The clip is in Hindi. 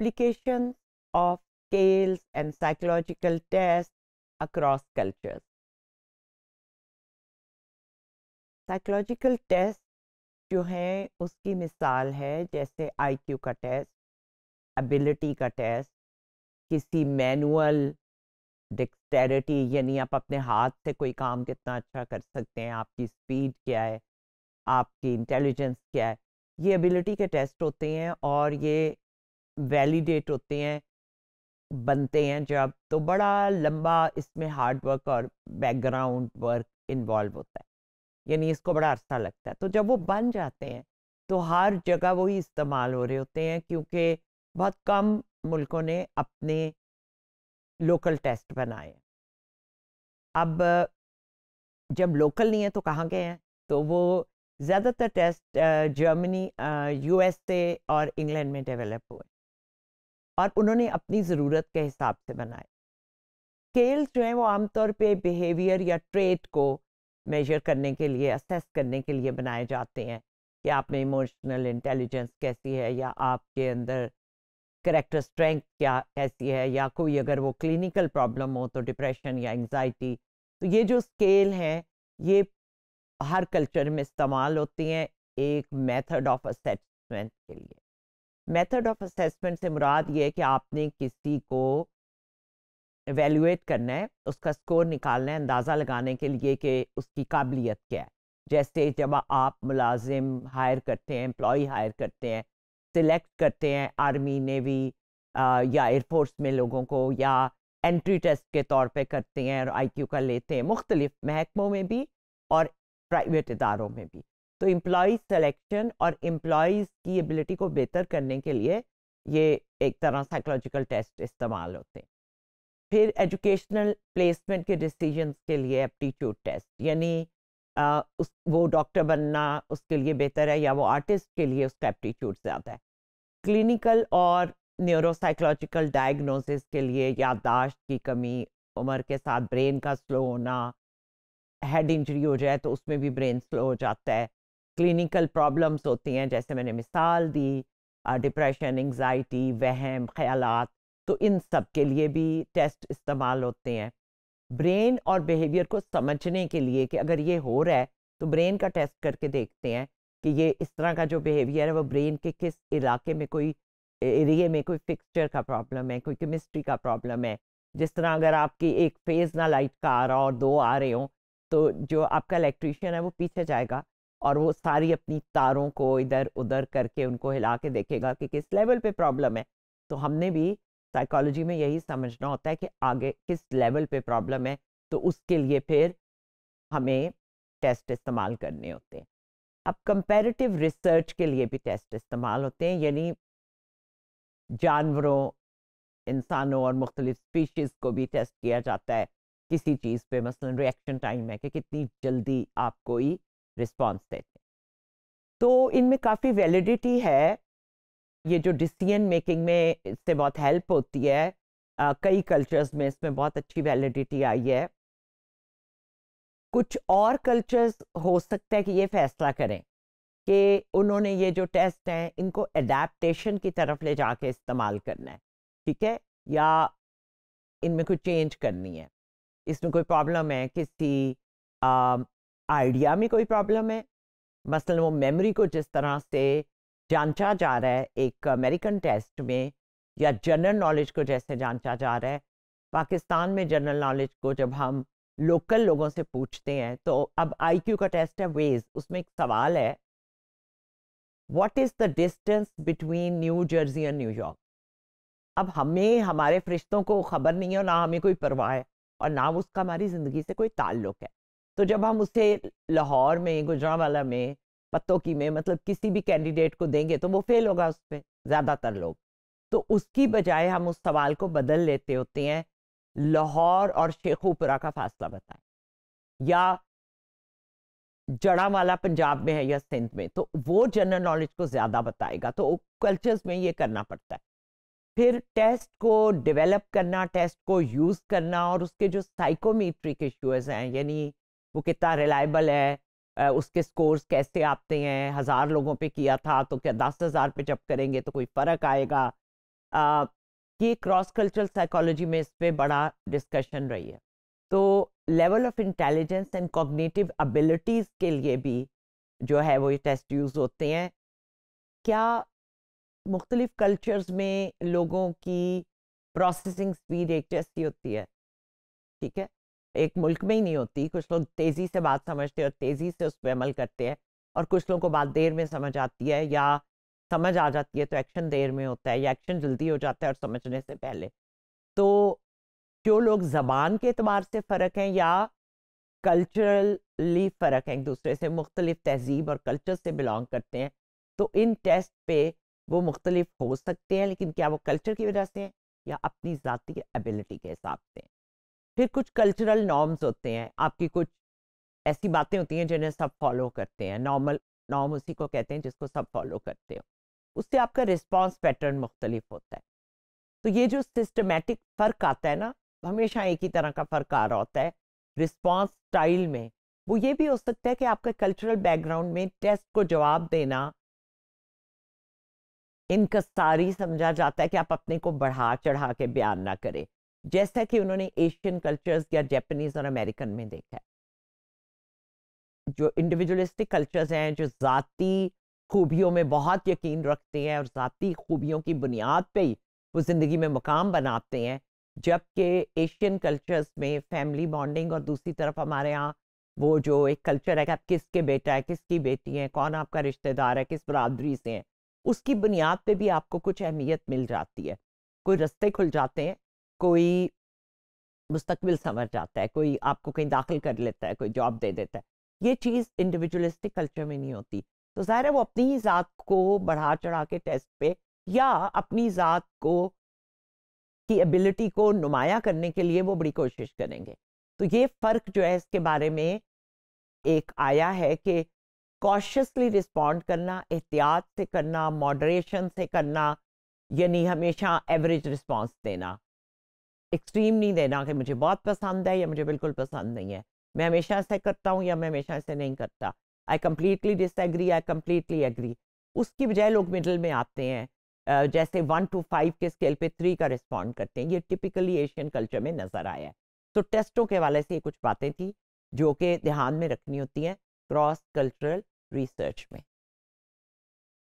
applications of scales and psychological tests across cultures. Psychological test जो हैं उसकी मिसाल है जैसे आईक्यू का टेस्ट एबिलिटी का टेस्ट किसी मैनुअल डिक्स्टेरिटी यानी आप अपने हाथ से कोई काम कितना अच्छा कर सकते हैं आपकी स्पीड क्या है आपकी इंटेलिजेंस क्या है ये एबिलिटी के टेस्ट होते हैं और ये वैलिडेट होते हैं बनते हैं जब तो बड़ा लंबा इसमें हार्ड वर्क और बैकग्राउंड वर्क इन्वॉल्व होता है यानी इसको बड़ा अरसा लगता है तो जब वो बन जाते हैं तो हर जगह वही इस्तेमाल हो रहे होते हैं क्योंकि बहुत कम मुल्कों ने अपने लोकल टेस्ट बनाए अब जब लोकल नहीं है तो कहाँ गए हैं तो वो ज़्यादातर टेस्ट जर्मनी यूएसए और इंग्लैंड में डेवलप हुए और उन्होंने अपनी ज़रूरत के हिसाब से बनाए स्केल्स जो हैं वो आमतौर पे बिहेवियर या ट्रेट को मेजर करने के लिए असेस करने के लिए बनाए जाते हैं कि आप में इमोशनल इंटेलिजेंस कैसी है या आपके अंदर करेक्टर स्ट्रेंथ क्या कैसी है या कोई अगर वो क्लिनिकल प्रॉब्लम हो तो डिप्रेशन या एंग्जाइटी तो ये जो स्केल हैं ये हर कल्चर में इस्तेमाल होती हैं एक मेथड ऑफ असेसमेंट के लिए मेथड ऑफ असेसमेंट से मुराद ये है कि आपने किसी को एवेल्यूएट करना है उसका स्कोर निकालना है अंदाज़ा लगाने के लिए कि उसकी काबिलियत क्या है जैसे जब आप मुलाजिम हायर करते हैं एम्प्लॉ हायर करते हैं सिलेक्ट करते हैं आर्मी नेवी या एयरफोर्स में लोगों को या एंट्री टेस्ट के तौर पे करते हैं और आईक्यू का लेते हैं मुख्तलिफ महकमों में भी और प्राइवेट इदारों में भी तो एम्प्लॉज सेलेक्शन और इम्प्लॉज़ की एबिलिटी को बेहतर करने के लिए ये एक तरह साइकोलॉजिकल टेस्ट इस्तेमाल होते हैं फिर एजुकेशनल प्लेसमेंट के डिसीजंस के लिए एप्टीट्यूड टेस्ट यानी उस वो डॉक्टर बनना उसके लिए बेहतर है या वो आर्टिस्ट के लिए उसका एप्टीट्यूड ज़्यादा है क्लिनिकल और न्यूरोसाइकोलॉजिकल डायग्नोसिस के लिए याददाश्त की कमी उम्र के साथ ब्रेन का स्लो होना हेड इंजरी हो जाए तो उसमें भी ब्रेन स्लो हो जाता है क्लिनिकल प्रॉब्लम्स होती हैं जैसे मैंने मिसाल दी डिप्रेशन एंग्जाइटी वहम ख्याल तो इन सब के लिए भी टेस्ट इस्तेमाल होते हैं ब्रेन और बिहेवियर को समझने के लिए कि अगर ये हो रहा है तो ब्रेन का टेस्ट करके देखते हैं कि ये इस तरह का जो बिहेवियर है वो ब्रेन के किस इलाके में कोई एरिए में कोई फिक्सचर का प्रॉब्लम है कोई केमिस्ट्री का प्रॉब्लम है जिस तरह अगर आपकी एक फेज़ ना लाइट का आ रहा और दो आ रहे हो तो जो आपका इलेक्ट्रीशियन है वो पीछे जाएगा और वो सारी अपनी तारों को इधर उधर करके उनको हिला के देखेगा कि किस लेवल पे प्रॉब्लम है तो हमने भी साइकोलॉजी में यही समझना होता है कि आगे किस लेवल पे प्रॉब्लम है तो उसके लिए फिर हमें टेस्ट इस्तेमाल करने होते हैं अब कंपेरेटिव रिसर्च के लिए भी टेस्ट इस्तेमाल होते हैं यानी जानवरों इंसानों और मुख्तलिफ स्पीशीज़ को भी टेस्ट किया जाता है किसी चीज़ पे मसलन रिएक्शन टाइम है कि कितनी जल्दी आप कोई रिस्पॉन्स देते तो इनमें काफ़ी वैलिडिटी है ये जो डिसीजन मेकिंग में इससे बहुत हेल्प होती है आ, कई कल्चर्स में इसमें बहुत अच्छी वैलिडिटी आई है कुछ और कल्चर्स हो सकता है कि ये फैसला करें कि उन्होंने ये जो टेस्ट हैं इनको एडेप्टेशन की तरफ ले जाके इस्तेमाल करना है ठीक है या इनमें कोई चेंज करनी है इसमें कोई प्रॉब्लम है किसी आइडिया में कोई प्रॉब्लम है मसलन वो मेमोरी को जिस तरह से जांचा जा रहा है एक अमेरिकन टेस्ट में या जनरल नॉलेज को जैसे जांचा जा रहा है पाकिस्तान में जनरल नॉलेज को जब हम लोकल लोगों से पूछते हैं तो अब आईक्यू का टेस्ट है वेज उसमें एक सवाल है what is the distance between New Jersey and New York अब हमें हमारे फरिश्तों को खबर नहीं है और ना हमें कोई परवाह है और ना उसका हमारी ज़िंदगी से कोई ताल्लुक है तो जब हम उसे लाहौर में गुजरावाला में पत्तोकी में मतलब किसी भी कैंडिडेट को देंगे तो वो फेल होगा उस पर ज़्यादातर लोग तो उसकी बजाय हम उस सवाल को बदल लेते होते हैं लाहौर और शेखुपुरा का फासला बताएं या जड़ा वाला पंजाब में है या सिंध में तो वो जनरल नॉलेज को ज़्यादा बताएगा तो कल्चर्स में ये करना पड़ता है फिर टेस्ट को डेवलप करना टेस्ट को यूज़ करना और उसके जो साइकोमीट्रिक इश्यूज हैं यानी वो कितना रिलायबल है उसके स्कोर्स कैसे आते हैं हज़ार लोगों पे किया था तो क्या दस हज़ार पे जब करेंगे तो कोई फ़र्क आएगा आ, ये क्रॉस कल्चरल साइकोलॉजी में इस पर बड़ा डिस्कशन रही है तो level of intelligence and cognitive abilities के लिए भी जो है वो ये टेस्ट यूज़ होते हैं क्या मुख्तलिफ़ कल्चर्स में लोगों की प्रोसेसिंग स्पीड एक जैसी होती है ठीक है एक मुल्क में ही नहीं होती कुछ लोग तेज़ी से बात समझते हैं और तेज़ी से उस पर अमल करते हैं और कुछ लोगों को बात देर में समझ आती है या समझ आ जाती है तो एक्शन देर में होता है या एक्शन जल्दी हो जाता है और समझने से पहले तो जो लोग ज़बान के अतबार से फ़र्क हैं या कल्चरली फ़र्क हैं एक दूसरे से मुख्तलिफ तहजीब और कल्चर से बिलोंग करते हैं तो इन टेस्ट पे वो मुख्तलिफ हो सकते हैं लेकिन क्या वो कल्चर की वजह से हैं या अपनी ज़ाती एबिलिटी के हिसाब से हैं फिर कुछ कल्चरल नॉर्म्स होते हैं आपकी कुछ ऐसी बातें होती हैं जिन्हें सब फॉलो करते हैं नॉर्मल नॉर्म उसी को कहते हैं जिसको सब फॉलो करते हो उससे आपका रिस्पॉन्स पैटर्न मुख्तलिफ होता है तो ये जो सिस्टमेटिक फ़र्क आता है ना हमेशा एक ही तरह का फ़र्क आ रहा होता है रिस्पॉन्स स्टाइल में वो ये भी हो सकता है कि आपका कल्चरल बैकग्राउंड में टेस्ट को जवाब देना इनकसारी समझा जाता है कि आप अपने को बढ़ा चढ़ा के बयान ना करें जैसा कि उन्होंने एशियन कल्चर्स या जैपनीज और अमेरिकन में देखा है जो इंडिविजुअलिस्टिक कल्चर्स हैं जो जाति खूबियों में बहुत यकीन रखते हैं और ज़ाती खूबियों की बुनियाद पे ही वो ज़िंदगी में मुकाम बनाते हैं जबकि एशियन कल्चर्स में फैमिली बॉन्डिंग और दूसरी तरफ हमारे यहाँ वो जो एक कल्चर है कि आप किसके बेटा है किसकी बेटी है कौन आपका रिश्तेदार है किस बरदरी से है उसकी बुनियाद पे भी आपको कुछ अहमियत मिल जाती है कोई रस्ते खुल जाते हैं कोई मुस्तकबिल समझ जाता है कोई आपको कहीं दाखिल कर लेता है कोई जॉब दे देता है ये चीज़ इंडिविजुअलिस्टिक कल्चर में नहीं होती तो ज़ाहिर है वो अपनी ही ज़ात को बढ़ा चढ़ा के टेस्ट पे या अपनी ज़ात को की एबिलिटी को नुमाया करने के लिए वो बड़ी कोशिश करेंगे तो ये फ़र्क जो है इसके बारे में एक आया है कि कॉशसली रिस्पॉन्ड करना एहतियात से करना मॉडरेशन से करना यानी हमेशा एवरेज रिस्पॉन्स देना एक्सट्रीम नहीं देना कि मुझे बहुत पसंद है या मुझे बिल्कुल पसंद नहीं है मैं हमेशा ऐसे करता हूँ या मैं हमेशा ऐसे नहीं करता I completely disagree I completely agree उसकी बजाय लोग मिडल में आते हैं जैसे वन टू फाइव के स्केल पे थ्री का रिस्पॉन्ड करते हैं ये टिपिकली एशियन कल्चर में नज़र आया है तो टेस्टों के हवाले से ये कुछ बातें थी जो कि ध्यान में रखनी होती हैं क्रॉस कल्चरल रिसर्च में